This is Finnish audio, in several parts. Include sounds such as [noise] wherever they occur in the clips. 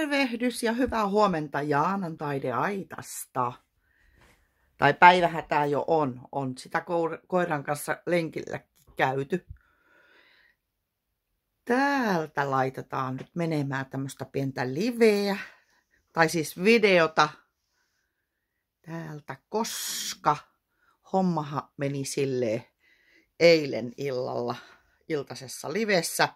Tervehdys ja hyvää huomenta Jaanan taideaitasta. Tai päivähän tämä jo on. On sitä koiran kanssa lenkillä käyty. Täältä laitetaan nyt menemään tämmöistä pientä liveä. Tai siis videota. Täältä, koska hommahan meni silleen eilen illalla iltaisessa livessä,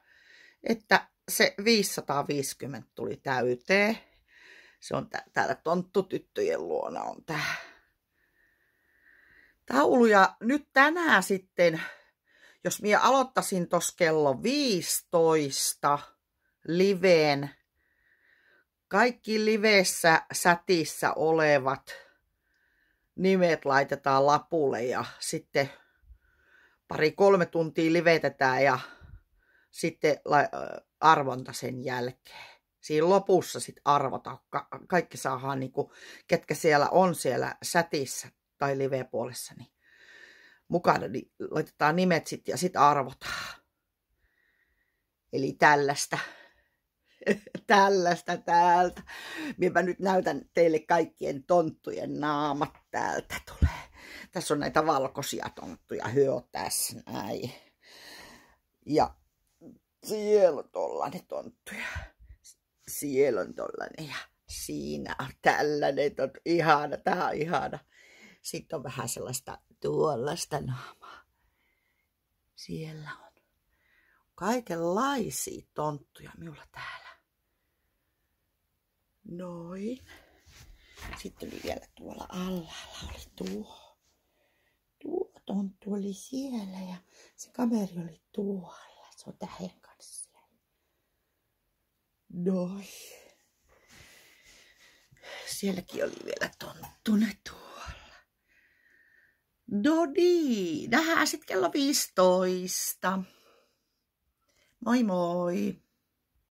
että se 550 tuli täyteen. Se on tää, täällä tonttutyttöjen luona on tää taulu. Ja nyt tänään sitten, jos minä aloittaisin tuossa kello 15 liveen, kaikki liveessä sätissä olevat nimet laitetaan lapulle ja sitten pari kolme tuntia livetetään ja sitten arvonta sen jälkeen. Siinä lopussa sitten arvota. Ka- kaikki saadaan, niinku, ketkä siellä on siellä sätissä tai live-puolessa, niin mukana niin laitetaan nimet sitten ja sitten arvotaan. Eli tällaista. [laughs] tällaista täältä. minä nyt näytän teille kaikkien tonttujen naamat täältä tulee. Tässä on näitä valkoisia tonttuja. Hyö tässä näin. Ja siellä on tollanen tonttuja. Siellä on tollanen ja siinä on tällainen niin tonttu. Ihana, tää on ihana. Sitten on vähän sellaista tuollaista naamaa. Siellä on kaikenlaisia tonttuja minulla täällä. Noin. Sitten oli vielä tuolla alhaalla oli tuo. Tuo tonttu oli siellä ja se kameri oli tuolla. Se on tähden kanssa siellä. Noi. Sielläkin oli vielä tonttune tuolla. No niin, nähdään sitten kello 15. Moi moi!